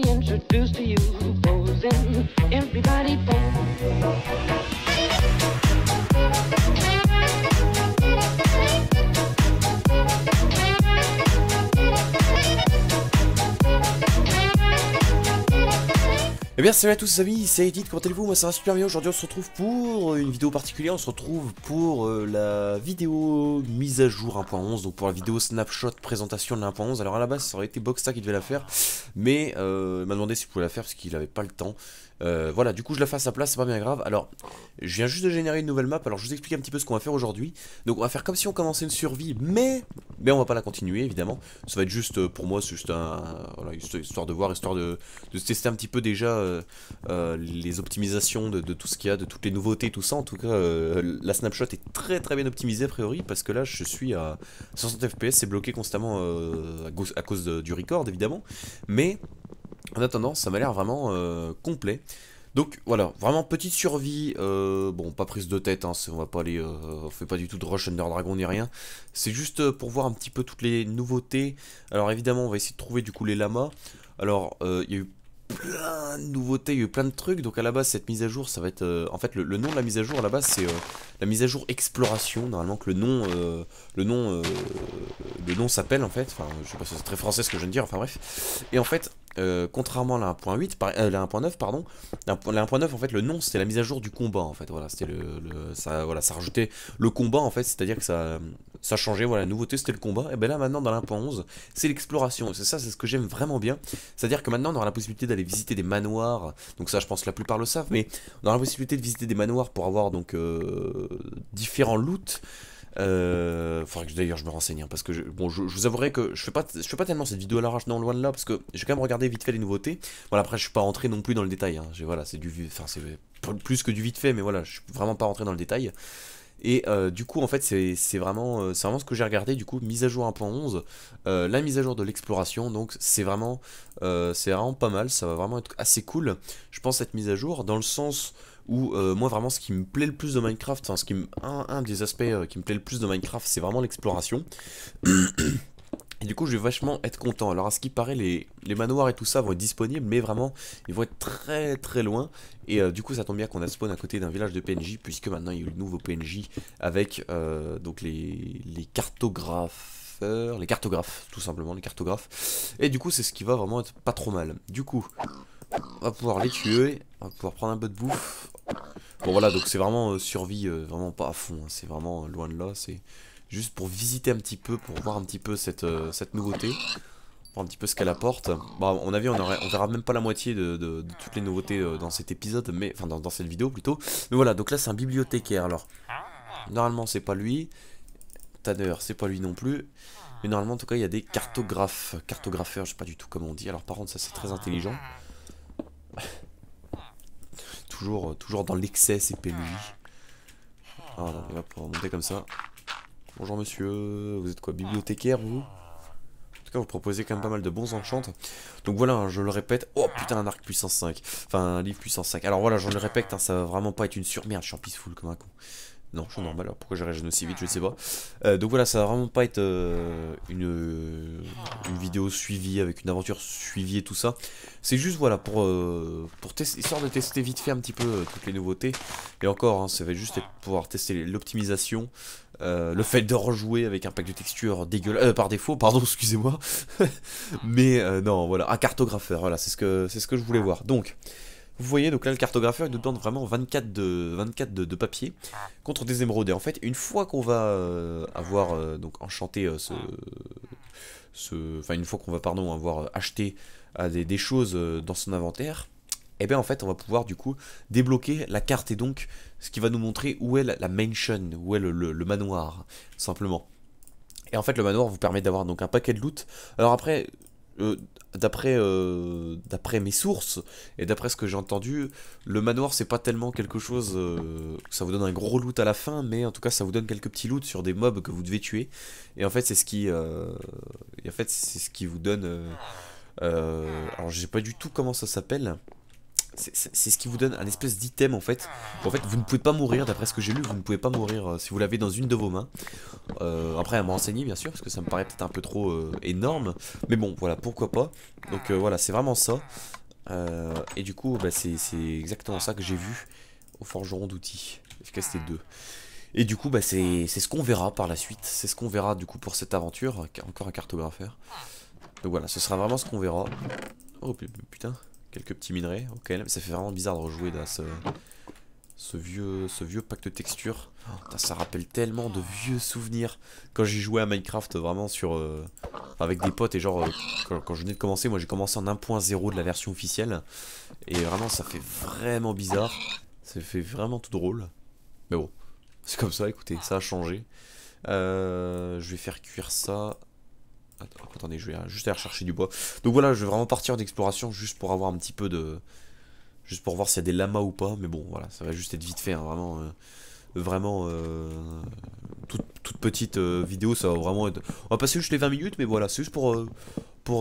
be introduced to you who in everybody boom. Eh bien salut à tous les amis, c'est Edith, comment allez-vous Moi ça va super bien, aujourd'hui on se retrouve pour une vidéo particulière, on se retrouve pour euh, la vidéo mise à jour 1.11, donc pour la vidéo snapshot présentation de 1.11, alors à la base ça aurait été Boxta qui devait la faire, mais euh, il m'a demandé si je pouvais la faire parce qu'il n'avait pas le temps. Euh, voilà, du coup je la fais à sa place, c'est pas bien grave. Alors, je viens juste de générer une nouvelle map, alors je vous explique un petit peu ce qu'on va faire aujourd'hui. Donc on va faire comme si on commençait une survie, mais mais on va pas la continuer évidemment. Ça va être juste euh, pour moi, c'est juste un, histoire de voir, histoire de, tester un petit peu déjà euh, euh, les optimisations de, tout ce qu'il y a, de toutes les nouveautés, tout ça. En tout cas, la snapshot est très très bien optimisée a priori parce que là je suis à 60 fps, c'est bloqué constamment à, cause, du record évidemment. Mais en attendant, ça m'a l'air vraiment complet. Donc voilà, vraiment petite survie, euh, bon pas prise de tête, hein, on va pas aller, euh, on fait pas du tout de Rush Under Dragon ni rien, c'est juste euh, pour voir un petit peu toutes les nouveautés, alors évidemment on va essayer de trouver du coup les lamas, alors il y a eu plein de nouveautés, il y a eu plein de trucs, donc à la base cette mise à jour ça va être, en fait le, nom de la mise à jour à la base c'est la mise à jour exploration, normalement que le nom, le nom, le nom s'appelle en fait, enfin je sais pas si c'est très français ce que je viens de dire, enfin bref, et en fait euh, contrairement à la 1.8, 1.9, euh, pardon, 1.9 en fait le nom c'était la mise à jour du combat en fait, voilà, c'était le, ça, voilà, ça rajoutait le combat en fait, c'est-à-dire que ça, ça changeait, voilà, la nouveauté c'était le combat, et ben là maintenant dans la 1.11 c'est l'exploration, c'est ça, c'est ce que j'aime vraiment bien, c'est-à-dire que maintenant on aura la possibilité d'aller visiter des manoirs, donc ça je pense que la plupart le savent, mais on aura la possibilité de visiter des manoirs pour avoir donc euh, différents loots, euh, faudrait que d'ailleurs je me renseigne, hein, parce que je, bon, je, vous avouerai que je fais pas, je fais pas tellement cette vidéo à l'arrache, non, loin de là, parce que j'ai quand même regardé vite fait les nouveautés. Voilà, après je suis pas rentré non plus dans le détail. Hein, voilà, c'est du, enfin c'est plus que du vite fait, mais voilà, je suis vraiment pas rentré dans le détail. Et euh, du coup, en fait, c'est vraiment, euh, c'est vraiment ce que j'ai regardé. Du coup, mise à jour 1.11, euh, la mise à jour de l'exploration. Donc, c'est vraiment, c'est vraiment pas mal. Ça va vraiment être assez cool, je pense, cette mise à jour. Dans le sens où euh, moi vraiment ce qui me plaît le plus de Minecraft, enfin ce qui un, des aspects euh, qui me plaît le plus de Minecraft, c'est vraiment l'exploration. Et du coup, je vais vachement être content. Alors, à ce qui paraît, les, manoirs et tout ça vont être disponibles, mais vraiment, ils vont être très très loin. Et euh, du coup, ça tombe bien qu'on a spawn à côté d'un village de PNJ, puisque maintenant il y a eu le nouveau PNJ avec donc les, les les cartographes, tout simplement, les cartographes. Et du coup, c'est ce qui va vraiment être pas trop mal. Du coup, on va pouvoir les tuer, on va pouvoir prendre un peu de bouffe. Bon voilà, donc c'est vraiment euh, survie, euh, vraiment pas à fond, hein, c'est vraiment euh, loin de là, c'est juste pour visiter un petit peu, pour voir un petit peu cette, cette nouveauté, voir un petit peu ce qu'elle apporte. Bon, bah, à mon avis, on, aurait, on verra même pas la moitié de, toutes les nouveautés dans cet épisode, mais enfin dans, dans cette vidéo plutôt. Mais voilà, donc là c'est un bibliothécaire, alors normalement c'est pas lui, Tanner c'est pas lui non plus, mais normalement en tout cas il y a des cartographes, cartographeurs, je sais pas du tout comment on dit, alors par contre ça c'est très intelligent. Euh, toujours, dans l'excès, c'est PNJ. Ah, ah va pouvoir monter comme ça. Bonjour monsieur, vous êtes quoi, bibliothécaire vous En tout cas, vous proposez quand même pas mal de bons enchantes. Donc voilà, hein, je le répète. Oh putain, un arc puissance 5. Enfin, un livre puissance 5. Alors voilà, je le répète, hein, ça va vraiment pas être une surmerde, je suis en peaceful comme un con. Non, je suis normal, alors pourquoi je réagi aussi vite, je ne sais ah. pas. Euh, donc voilà, ça va vraiment pas être euh, euh, une, vidéo suivie, avec une aventure suivie et tout ça. C'est juste, voilà, pour, euh, pour histoire de tester vite fait un petit peu toutes les nouveautés. Et encore, hein, ça va juste être pouvoir tester l'optimisation, le fait de rejouer avec un pack de textures dégueulasse, par défaut, pardon, excusez-moi. Mais non, voilà, un cartographeur, voilà, c'est ce, que, ce que je voulais ah. voir. Donc... Vous voyez, donc là, le cartographeur, il nous demande vraiment 24 de, 24 de, papier contre des émeraudes. Et en fait, une fois qu'on va euh, avoir euh, donc enchanté euh, ce, Enfin, une fois qu'on va, pardon, avoir acheté des, des, choses dans son inventaire, et eh bien en fait, on va pouvoir du coup débloquer la carte et donc ce qui va nous montrer où est la, mansion, où est le, manoir, simplement. Et en fait, le manoir vous permet d'avoir donc un paquet de loot. Alors après, d'après euh, d'après mes sources et d'après ce que j'ai entendu, le manoir c'est pas tellement quelque chose euh, ça vous donne un gros loot à la fin, mais en tout cas ça vous donne quelques petits loots sur des mobs que vous devez tuer. Et en fait c'est ce qui euh, en fait c'est ce qui vous donne alors je sais pas du tout comment ça s'appelle c'est ce qui vous donne un espèce d'item en fait. En fait, vous ne pouvez pas mourir, d'après ce que j'ai lu, vous ne pouvez pas mourir euh, si vous l'avez dans une de vos mains. Euh, après, à me renseigner bien sûr, parce que ça me paraît peut-être un peu trop euh, énorme. Mais bon, voilà, pourquoi pas. Donc voilà, c'est vraiment ça. et du coup, bah, c'est exactement ça que j'ai vu au forgeron d'outils. Efficacité 2. Et du coup, bah, c'est ce qu'on verra par la suite. C'est ce qu'on verra du coup pour cette aventure. Encore un cartographe Donc voilà, ce sera vraiment ce qu'on verra. Oh putain quelques petits minerais. Ok, ça fait vraiment bizarre de rejouer dans ce, ce vieux, ce vieux pack de texture. Oh, ça rappelle tellement de vieux souvenirs. Quand j'ai joué à Minecraft vraiment sur euh, avec des potes et genre euh, quand, je venais de commencer, moi j'ai commencé en 1.0 de la version officielle. Et vraiment ça fait vraiment bizarre. Ça fait vraiment tout drôle. Mais bon, c'est comme ça, écoutez, ça a changé. Euh, je vais faire cuire ça attendez, je vais juste aller rechercher du bois. Donc voilà, je vais vraiment partir en exploration, juste pour avoir un petit peu de... Juste pour voir s'il y a des lamas ou pas. Mais bon, voilà, ça va juste être vite fait, hein. vraiment. Euh, vraiment. Euh, toute, petite euh, vidéo, ça va vraiment être... On va passer juste les 20 minutes, mais voilà, c'est juste pour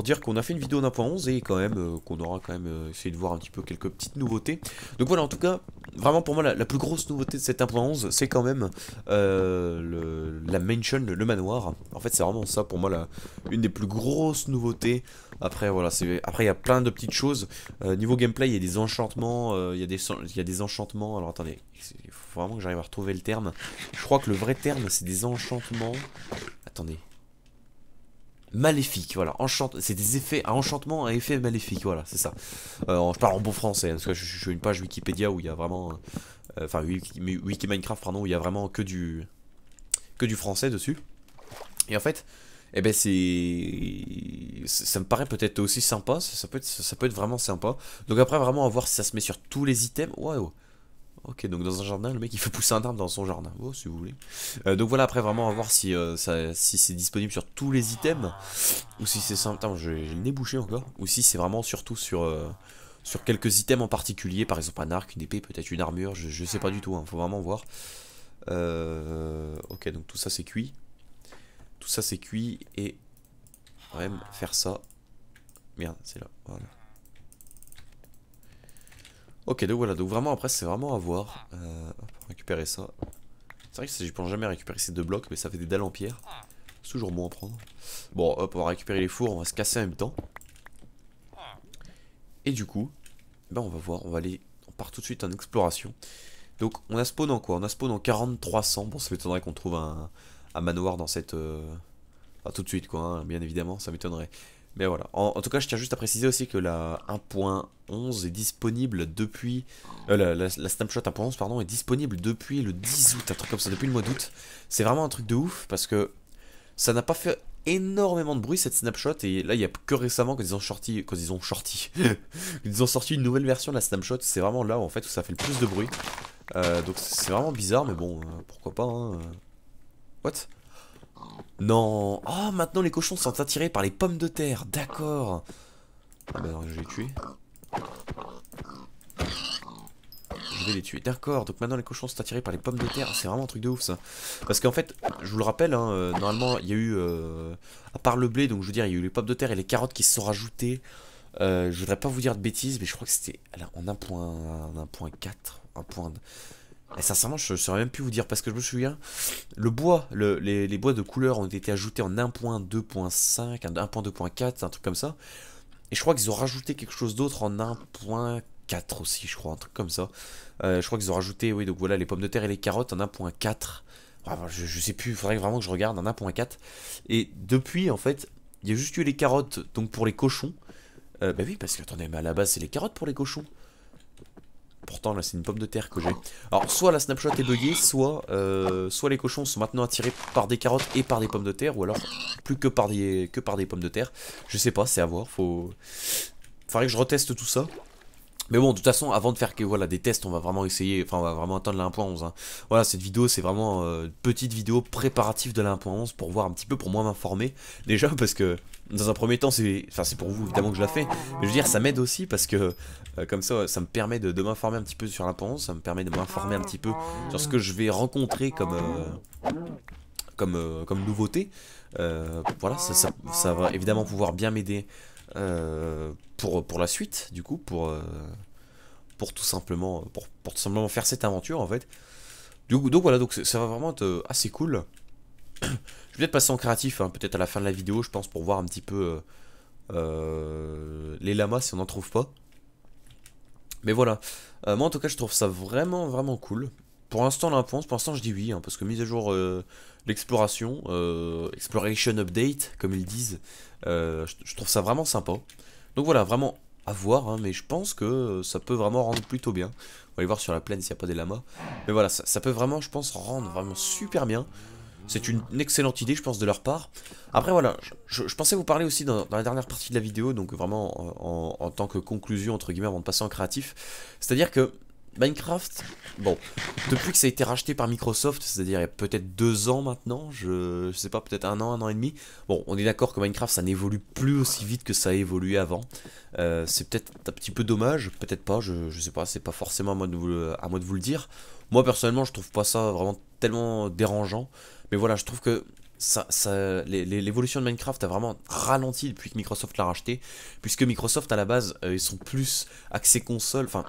dire qu'on a fait une vidéo d'un et quand même euh, qu'on aura quand même euh, essayé de voir un petit peu quelques petites nouveautés. Donc voilà, en tout cas, vraiment pour moi, la, plus grosse nouveauté de cette 1.11, c'est quand même euh, la mention le, manoir. En fait, c'est vraiment ça pour moi, la, une des plus grosses nouveautés. Après, voilà, c'est après il y a plein de petites choses. niveau gameplay, il y a des enchantements, il y, a des, il y a des enchantements. Alors attendez, il faut vraiment que j'arrive à retrouver le terme. Je crois que le vrai terme, c'est des enchantements. Attendez maléfique, voilà, enchantement, c'est des effets, à enchantement à effet maléfique, voilà, c'est ça. Euh, je parle en bon français, parce que je suis une page Wikipédia où il y a vraiment, euh, enfin Wiki, Minecraft, pardon, où il y a vraiment que du, que du français dessus. Et en fait, eh ben c'est, ça me paraît peut-être aussi sympa, ça peut être, ça peut être vraiment sympa. Donc après vraiment à voir si ça se met sur tous les items, waouh. Ok, donc dans un jardin, le mec il fait pousser un arbre dans son jardin. Oh, si vous voulez. Euh, donc voilà, après vraiment, à voir si, euh, si c'est disponible sur tous les items. Ou si c'est simple. J'ai le nez bouché encore. Ou si c'est vraiment surtout sur. Euh, sur quelques items en particulier, par exemple un arc, une épée, peut-être une armure, je, sais pas du tout, hein, faut vraiment voir. ok, donc tout ça c'est cuit. Tout ça c'est cuit et... même faire ça. Merde, c'est là, voilà. Ok, donc voilà, donc vraiment après c'est vraiment à voir. Euh, pour récupérer ça. C'est vrai que je pense jamais récupérer ces deux blocs, mais ça fait des dalles en pierre. C'est toujours bon à prendre. Bon, hop, on va récupérer les fours, on va se casser en même temps. Et du coup, eh ben on va voir, on va aller, on part tout de suite en exploration. Donc on a spawn en quoi On a spawn en 4300. Bon, ça m'étonnerait qu'on trouve un, manoir dans cette... Euh, tout de suite quoi, hein, bien évidemment, ça m'étonnerait. Mais voilà. En, tout cas, je tiens juste à préciser aussi que la 1.11 est disponible depuis. Euh, la, snapshot 1.11, pardon, est disponible depuis le 10 août, un truc comme ça, depuis le mois d'août. C'est vraiment un truc de ouf parce que ça n'a pas fait énormément de bruit cette snapshot et là il n'y a que récemment quand ils ont sorti quand ils ont sorti ils ont sorti une nouvelle version de la snapshot c'est vraiment là en fait où ça fait le plus de bruit euh, donc c'est vraiment bizarre mais bon euh, pourquoi pas hein. what non Oh, maintenant les cochons sont attirés par les pommes de terre, d'accord bah je vais les tuer. Je vais les tuer, d'accord, donc maintenant les cochons sont attirés par les pommes de terre, c'est vraiment un truc de ouf ça. Parce qu'en fait, je vous le rappelle, hein, euh, normalement il y a eu, euh, à part le blé, donc je veux dire, il y a eu les pommes de terre et les carottes qui se sont rajoutées. Euh, je voudrais pas vous dire de bêtises, mais je crois que c'était en 1.4, 1.2... Et sincèrement, je ne saurais même plus vous dire parce que je me souviens, le bois, les, bois de couleur ont été ajoutés en 1.2.5, 1.2.4, un truc comme ça. Et je crois qu'ils ont rajouté quelque chose d'autre en 1.4 aussi, je crois, un truc comme ça. Euh, je crois qu'ils ont rajouté, oui, donc voilà, les pommes de terre et les carottes en 1.4. Ah, bah, je, sais plus, il faudrait vraiment que je regarde en 1.4. Et depuis, en fait, il y a juste eu les carottes, donc pour les cochons. Euh, bah oui, parce que attendez, mais à la base, c'est les carottes pour les cochons. Pourtant là c'est une pomme de terre que j'ai. Alors soit la snapshot est buggée, soit, euh, soit les cochons sont maintenant attirés par des carottes et par des pommes de terre, ou alors plus que par des, que par des pommes de terre. Je sais pas, c'est à voir, faut... Faudrait que je reteste tout ça. Mais bon, de toute façon, avant de faire voilà, des tests, on va vraiment essayer, enfin, on va vraiment attendre la 1.11. Hein. Voilà, cette vidéo, c'est vraiment euh, une petite vidéo préparative de la 1.11 pour voir un petit peu, pour moi m'informer. Déjà, parce que, dans un premier temps, c'est enfin, pour vous, évidemment, que je la fais. Mais je veux dire, ça m'aide aussi parce que, euh, comme ça, ça me permet de, m'informer un petit peu sur la 1.11. Ça me permet de m'informer un petit peu sur ce que je vais rencontrer comme... Euh, comme, comme nouveauté, voilà, ça va évidemment pouvoir bien m'aider euh, pour, pour la suite, du coup, pour, euh, pour, tout simplement, pour, tout simplement faire cette aventure, en fait. Du donc voilà, donc ça va vraiment être euh, assez cool. je vais peut-être passer en créatif, hein, peut-être à la fin de la vidéo, je pense, pour voir un petit peu les lamas si on n'en trouve pas. Mais voilà, moi en tout cas je trouve ça vraiment vraiment cool pour l'instant, la pour l'instant, je dis oui, hein, parce que mise à jour euh, l'exploration, euh, exploration update, comme ils disent, euh, je, trouve ça vraiment sympa. Donc voilà, vraiment à voir, hein, mais je pense que ça peut vraiment rendre plutôt bien. On va aller voir sur la plaine s'il n'y a pas des lamas. Mais voilà, ça, peut vraiment, je pense, rendre vraiment super bien. C'est une, excellente idée, je pense, de leur part. Après, voilà, je, pensais vous parler aussi dans, la dernière partie de la vidéo, donc vraiment en tant que conclusion, entre guillemets, avant de passer en créatif. C'est-à-dire que Minecraft, bon, depuis que ça a été racheté par Microsoft, c'est-à-dire il y a peut-être deux ans maintenant, je, je sais pas, peut-être un an, un an et demi, bon, on est d'accord que Minecraft ça n'évolue plus aussi vite que ça a évolué avant. Euh, c'est peut-être un petit peu dommage, peut-être pas, je, je sais pas, c'est pas forcément à moi, de vous, à moi de vous le dire. Moi personnellement, je trouve pas ça vraiment tellement dérangeant, mais voilà, je trouve que ça, ça, l'évolution de Minecraft a vraiment ralenti depuis que Microsoft l'a racheté, puisque Microsoft à la base, euh, ils sont plus axés console, enfin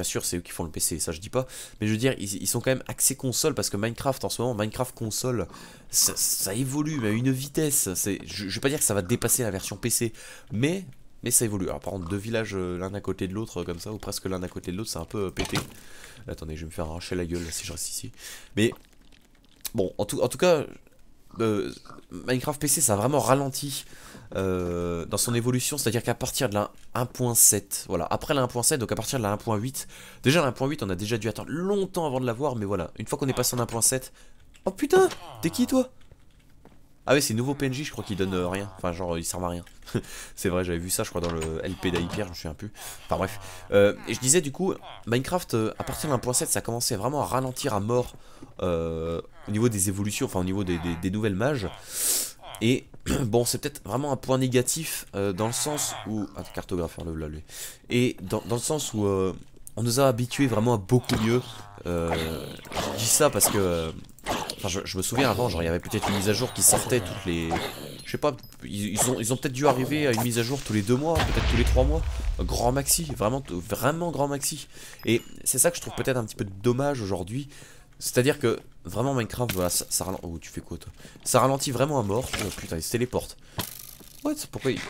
Bien sûr, c'est eux qui font le PC, ça je dis pas. Mais je veux dire, ils, sont quand même axés console parce que Minecraft en ce moment, Minecraft console, ça, évolue, mais à une vitesse. Je, je vais pas dire que ça va dépasser la version PC, mais mais ça évolue. Alors par contre, deux villages euh, l'un à côté de l'autre euh, comme ça, ou presque l'un à côté de l'autre, c'est un peu euh, pété. Attendez, je vais me faire arracher la gueule si je reste ici. Mais bon, en tout, en tout cas, euh, Minecraft PC, ça a vraiment ralenti euh, dans son évolution, c'est-à-dire qu'à partir de la 1.7, voilà, après la 1.7, donc à partir de la 1.8, déjà la 1.8, on a déjà dû attendre longtemps avant de l'avoir, mais voilà, une fois qu'on est passé en 1.7, oh putain, t'es qui toi ah ouais c'est nouveau PNJ, je crois qu'il donne euh, rien. Enfin, genre, il sert à rien. c'est vrai, j'avais vu ça, je crois, dans le LP d'Hyper, je me un peu, Enfin, bref. et je disais, du coup, Minecraft, à partir de 1.7, ça commençait vraiment à ralentir à mort au niveau des évolutions, enfin au niveau des, nouvelles mages. Et bon, c'est peut-être vraiment un point négatif euh, dans le sens où. Ah, cartographeur, hein, le Et dans, dans, le sens où euh, on nous a habitués vraiment à beaucoup mieux. Euh, je dis ça parce que. Enfin, je, me souviens avant, genre, il y avait peut-être une mise à jour qui sortait toutes les. Je sais pas, ils, ont, ils ont peut-être dû arriver à une mise à jour tous les deux mois, peut-être tous les trois mois. Grand maxi, vraiment, vraiment grand maxi. Et c'est ça que je trouve peut-être un petit peu dommage aujourd'hui. C'est-à-dire que vraiment Minecraft, voilà, ça, ralentit. Oh, tu fais quoi toi Ça ralentit vraiment à mort. Oh putain, il se téléporte. What Pourquoi il.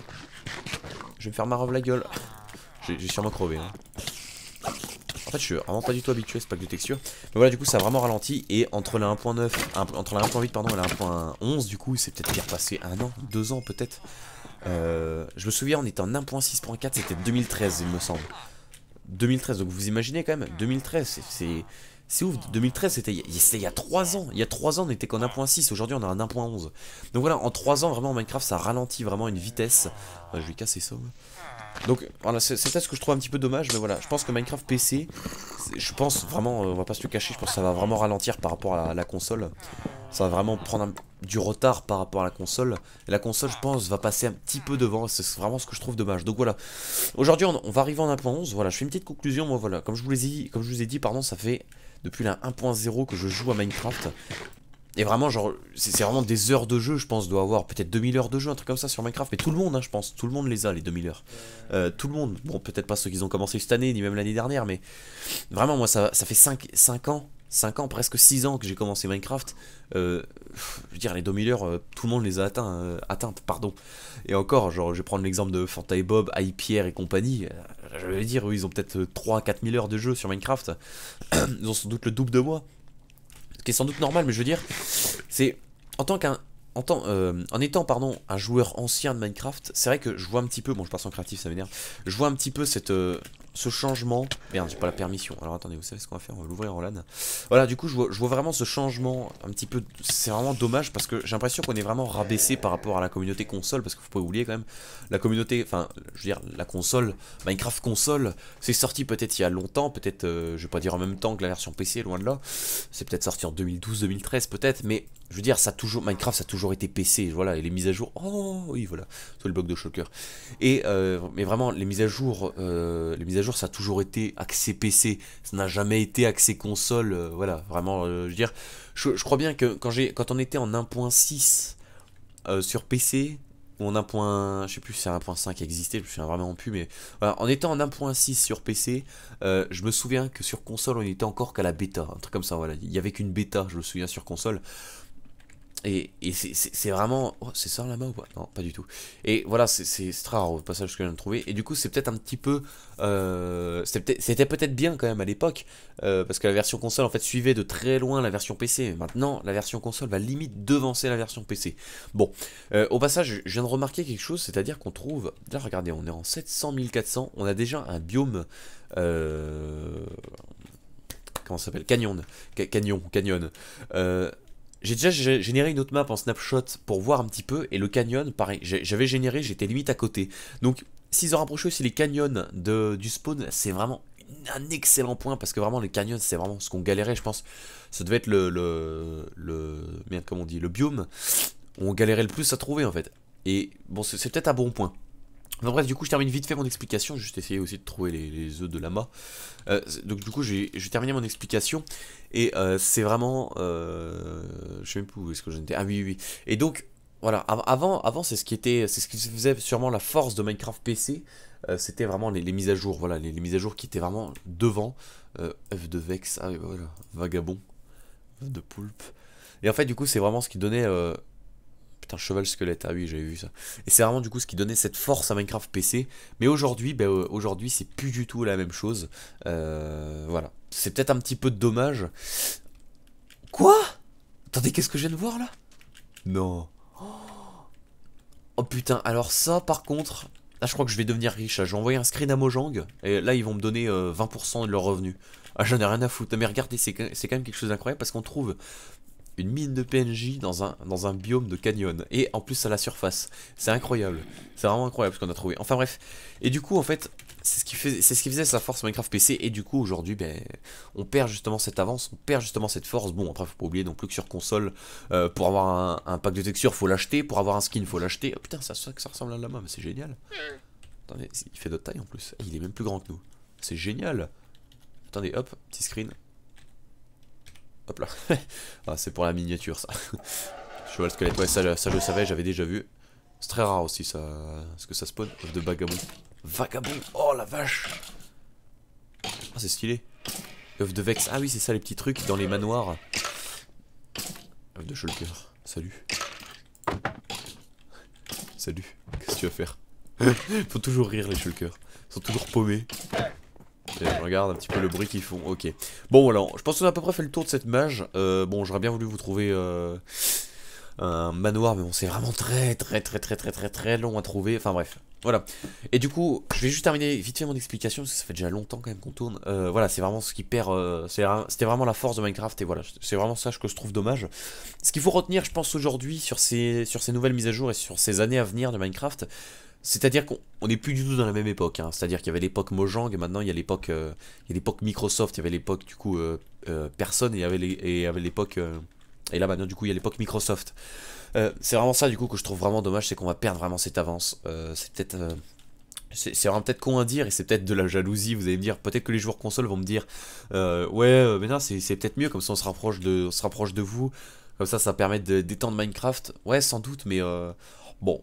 Je vais me faire marrer la gueule. J'ai sûrement crevé. Hein. En fait, je suis vraiment pas du tout habitué à ce pack de texture. Mais voilà, du coup, ça a vraiment ralenti. Et entre la 1.9, entre la 1.8, pardon, et la 1.11, du coup, c'est peut-être bien passé un an, deux ans peut-être. Euh, je me souviens, on était en 1.6.4, c'était 2013, il me semble. 2013, donc vous imaginez quand même, 2013, c'est c'est ouf, 2013, c'était il, y a 3 ans. Il y a 3 ans, on était qu'en 1.6. Aujourd'hui, on est en 1.11. Donc voilà, en 3 ans, vraiment, Minecraft, ça ralentit vraiment une vitesse. je vais casser ça. Donc voilà, c'est peut-être ce que je trouve un petit peu dommage, mais voilà, je pense que Minecraft PC, je pense vraiment, euh, on va pas se le cacher, je pense que ça va vraiment ralentir par rapport à la, console. Ça va vraiment prendre du retard par rapport à la console. la console, je pense, va passer un petit peu devant. C'est vraiment ce que je trouve dommage. Donc voilà. Aujourd'hui, on, va arriver en 1.11. Voilà, je fais une petite conclusion. Moi, voilà, comme je vous, ai, comme je vous ai dit, pardon, ça fait depuis la 1.0 que je joue à Minecraft. Et vraiment, genre, c'est vraiment des heures de jeu, je pense, doit avoir peut-être 2000 heures de jeu, un truc comme ça sur Minecraft. Mais tout le monde, hein, je pense, tout le monde les a, les 2000 heures. Euh, tout le monde, bon, peut-être pas ceux qui ont commencé cette année, ni même l'année dernière, mais vraiment, moi, ça, ça fait 5, 5 ans 5 ans, presque 6 ans que j'ai commencé Minecraft, euh, je veux dire, les 2000 heures, euh, tout le monde les a atteintes, pardon. Et encore, genre, je vais prendre l'exemple de Fanta et Bob, Pierre et compagnie, je vais dire, oui, ils ont peut-être 3-4 euh, 000 heures de jeu sur Minecraft. Ils ont sans doute le double de moi. Ce qui est sans doute normal, mais je veux dire, c'est en tant qu'un en, euh, en, étant pardon, un joueur ancien de Minecraft, c'est vrai que je vois un petit peu, bon je passe en créatif ça m'énerve, je vois un petit peu cette, euh, ce changement. Merde, j'ai pas la permission. Alors attendez, vous savez ce qu'on va faire On va l'ouvrir en LAN. Voilà, du coup, je vois, vraiment ce changement un petit peu. C'est vraiment dommage parce que j'ai l'impression qu'on est vraiment rabaissé par rapport à la communauté console. Parce que vous pouvez oublier quand même, la communauté, enfin, je veux dire, la console, Minecraft console, c'est sorti peut-être il y a longtemps. Peut-être, euh, je vais pas dire en même temps que la version PC, loin de là. C'est peut-être sorti en 2012, 2013, peut-être. Mais je veux dire, ça a toujours, Minecraft, ça a toujours été PC. Voilà, et les mises à jour. Oh, oui, voilà. tout le bloc de Shocker. Et, euh, mais vraiment, les mises à jour, euh, les mises à jour ça a toujours été accès PC. Ça n'a jamais été accès console. Euh, voilà, vraiment, euh, je veux dire, je, crois bien que quand, quand on était en 1.6 euh, sur PC, ou en 1. Je sais plus si c'est 1.5 existait, je suis souviens vraiment plus, mais voilà, en étant en 1.6 sur PC, je me souviens que sur console, on était encore qu'à la bêta, un truc comme ça, voilà. Il y avait qu'une bêta, je me souviens, sur console. Et, c'est vraiment... Oh, c'est ça la main ou pas Non, pas du tout. Et voilà, c'est rare au passage que je viens de trouver. Et du coup, c'est peut-être un petit peu... Euh, c'était peut-être bien quand même à l'époque, euh, parce que la version console, en fait, suivait de très loin la version PC. Maintenant, la version console va limite devancer la version PC. Bon, euh, au passage, je viens de remarquer quelque chose, c'est-à-dire qu'on trouve... Là, regardez, on est en 700 400, on a déjà un biome... Comment comment s'appelle Canyon. canyon, canyon. J'ai déjà généré une autre map en snapshot pour voir un petit peu, et le canyon, pareil, j'avais généré, j'étais limite à côté. Donc, s'ils ont rapproché aussi les canyons de, du spawn, c'est vraiment un excellent point, parce que vraiment, les canyons, c'est vraiment ce qu'on galérait, je pense. Ça devait être le, merde, comment on dit, le biome, où on galérait le plus à trouver, en fait. Et bon, c'est peut-être un bon point bref, du coup, je termine vite fait mon explication. Juste essayer aussi de trouver les, les œufs de lama. Euh, donc, du coup, j'ai terminé mon explication. Et euh, c'est vraiment. Euh, je sais même plus où est-ce que j'étais... Ah oui, oui, Et donc, voilà. Avant, avant c'est ce qui était. C'est ce qui faisait sûrement la force de Minecraft PC. C'était vraiment les, mises à jour. Voilà, les, mises à jour qui étaient vraiment devant. F de Vex. Ah voilà. Vagabond. Œuf de Poulpe. Et en fait, du coup, c'est vraiment ce qui donnait un cheval squelette, ah oui, j'avais vu ça. Et c'est vraiment du coup ce qui donnait cette force à Minecraft PC. Mais aujourd'hui, ben, euh, aujourd'hui, c'est plus du tout la même chose. Euh, voilà. C'est peut-être un petit peu de dommage. Quoi Attendez, qu'est-ce que je viens de voir là Non. Oh putain, alors ça par contre, là je crois que je vais devenir riche. J'ai envoyé un screen à Mojang et là ils vont me donner 20% euh, de leurs revenus. Ah j'en ai rien à foutre, mais regardez, c'est quand même quelque chose d'incroyable parce qu'on trouve une mine de PNJ dans un, dans un biome de canyon. Et en plus à la surface. C'est incroyable. C'est vraiment incroyable ce qu'on a trouvé. Enfin bref. Et du coup, en fait, c'est ce, qui fait, ce qui faisait sa force Minecraft PC. Et du coup, aujourd'hui, ben, on perd justement cette avance, on perd justement cette force. Bon, après, faut pas oublier non plus que sur console, euh, pour avoir un, pack de textures, faut l'acheter. Pour avoir un skin, faut l'acheter. Oh putain, ça, ça, ça ressemble à la main mais c'est génial. Attendez, il fait d'autres tailles en plus. Il est même plus grand que nous. C'est génial. Attendez, hop, petit screen. Hop là. ah, c'est pour la miniature, ça. Cheval squelette, ouais, ça, je le savais, j'avais déjà vu. C'est très rare aussi, ça. Est-ce que ça spawn De vagabond. Vagabond Oh la vache Ah, c'est stylé. Œuf de Vex. Ah oui, c'est ça, les petits trucs dans les manoirs. Œuf de Shulker. Salut. Salut. Qu'est-ce que tu vas faire Faut toujours rire, les Shulkers. Ils sont toujours paumés je regarde un petit peu le bruit qu'ils font. Ok. Bon, alors, je pense qu'on a à peu près fait le tour de cette mage. Euh, bon, j'aurais bien voulu vous trouver euh, un manoir, mais bon, c'est vraiment très, très, très, très, très, très, très long à trouver. Enfin, bref. Voilà. Et du coup, je vais juste terminer vite fait mon explication, parce que ça fait déjà longtemps quand même qu'on tourne. Euh, voilà, c'est vraiment ce qui perd... C'était vraiment la force de Minecraft, et voilà, c'est vraiment ça que je trouve dommage. Ce qu'il faut retenir, je pense, aujourd'hui, sur ces, sur ces nouvelles mises à jour et sur ces années à venir de Minecraft, c'est-à-dire qu'on n'est plus du tout dans la même époque. Hein. C'est-à-dire qu'il y avait l'époque Mojang et maintenant il y a l'époque euh, l'époque Microsoft, il y avait l'époque du coup euh, euh, personne et il y avait l'époque et là maintenant du coup il y a l'époque Microsoft. c'est vraiment ça du coup que je trouve vraiment dommage, c'est qu'on va perdre vraiment cette avance. c'est peut-être c'est vraiment peut-être con à dire et c'est peut-être de la jalousie. Vous allez me dire, peut-être que les joueurs console vont me dire, ouais, mais non, c'est peut-être mieux comme ça on se rapproche de, se rapproche de vous. Comme ça, ça permet d'étendre Minecraft. Ouais, sans doute, mais bon,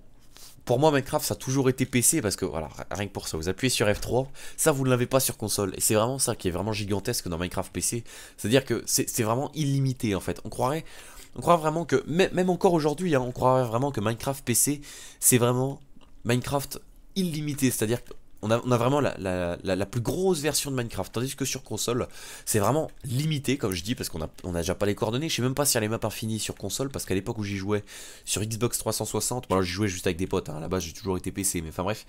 pour moi, Minecraft, ça a toujours été PC parce que voilà, rien que pour ça, vous appuyez sur F3, ça vous ne l'avez pas sur console. Et c'est vraiment ça qui est vraiment gigantesque dans Minecraft PC. C'est-à-dire que c'est vraiment illimité en fait. On croirait, on croirait vraiment que, même encore aujourd'hui, hein, on croirait vraiment que Minecraft PC, c'est vraiment Minecraft illimité. C'est-à-dire on a, vraiment la, la, la, plus grosse version de Minecraft. Tandis que sur console, c'est vraiment limité, comme je dis, parce qu'on n'a on a déjà pas les coordonnées. Je sais même pas si a les maps infinies sur console, parce qu'à l'époque où j'y jouais sur Xbox 360, bon alors j'y jouais juste avec des potes, hein. à la base j'ai toujours été PC, mais enfin bref.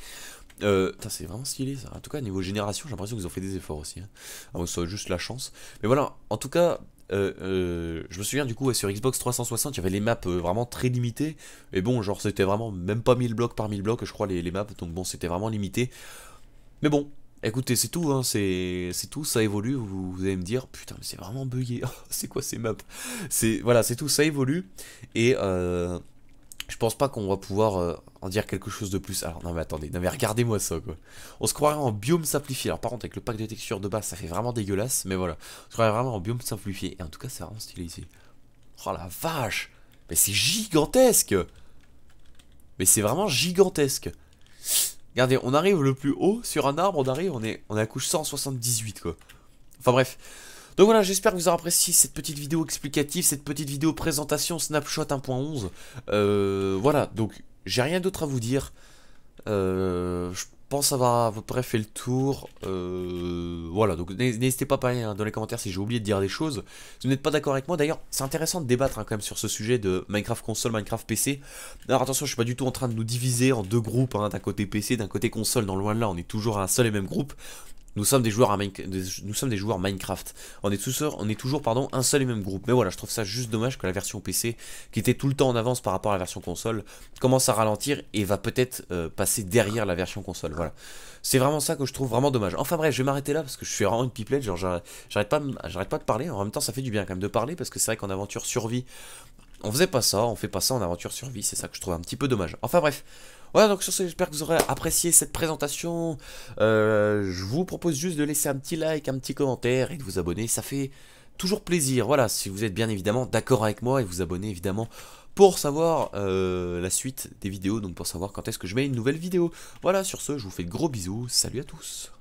Euh, c'est vraiment stylé ça. En tout cas, niveau génération, j'ai l'impression qu'ils ont fait des efforts aussi. Hein. Ah, bon, ça juste la chance. Mais voilà, en tout cas, euh, euh, je me souviens du coup sur Xbox 360 il y avait les maps vraiment très limitées et bon genre c'était vraiment même pas 1000 blocs par 1000 blocs je crois les, les maps donc bon c'était vraiment limité mais bon, écoutez, c'est tout, hein, c'est tout, ça évolue, vous, allez me dire, putain, mais c'est vraiment bugué, oh, c'est quoi ces maps Voilà, c'est tout, ça évolue, et euh, je pense pas qu'on va pouvoir euh, en dire quelque chose de plus. Alors, non mais attendez, non mais regardez-moi ça, quoi. On se croirait en biome simplifié, alors par contre, avec le pack de textures de base, ça fait vraiment dégueulasse, mais voilà, on se croirait vraiment en biome simplifié, et en tout cas, c'est vraiment stylé ici. Oh la vache Mais c'est gigantesque Mais c'est vraiment gigantesque Regardez, on arrive le plus haut sur un arbre, on arrive, on est, on est à couche 178 quoi. Enfin bref. Donc voilà, j'espère que vous aurez apprécié cette petite vidéo explicative, cette petite vidéo présentation Snapshot 1.11. Euh, voilà, donc j'ai rien d'autre à vous dire. Euh, pense avoir à peu près fait le tour. Euh, voilà, donc n'hésitez pas à parler hein, dans les commentaires si j'ai oublié de dire des choses. Si vous n'êtes pas d'accord avec moi, d'ailleurs, c'est intéressant de débattre hein, quand même sur ce sujet de Minecraft console, Minecraft PC. Alors attention, je suis pas du tout en train de nous diviser en deux groupes, hein, d'un côté PC, d'un côté console, dans loin de là, on est toujours à un seul et même groupe. Nous sommes des joueurs, nous sommes des joueurs Minecraft. On est, toujours un seul et même groupe. Mais voilà, je trouve ça juste dommage que la version PC, qui était tout le temps en avance par rapport à la version console, commence à ralentir et va peut-être euh, passer derrière la version console. Voilà. C'est vraiment ça que je trouve vraiment dommage. Enfin bref, je vais m'arrêter là parce que je suis vraiment une pipelette. Genre, j'arrête pas, pas de parler. En même temps, ça fait du bien quand même de parler parce que c'est vrai qu'en aventure survie, on faisait pas ça. On fait pas ça en aventure survie. C'est ça que je trouve un petit peu dommage. Enfin bref. Voilà, donc sur ce, j'espère que vous aurez apprécié cette présentation. Euh, je vous propose juste de laisser un petit like, un petit commentaire et de vous abonner. Ça fait toujours plaisir. Voilà, si vous êtes bien évidemment d'accord avec moi et vous abonner évidemment pour savoir euh, la suite des vidéos, donc pour savoir quand est-ce que je mets une nouvelle vidéo. Voilà, sur ce, je vous fais gros bisous. Salut à tous.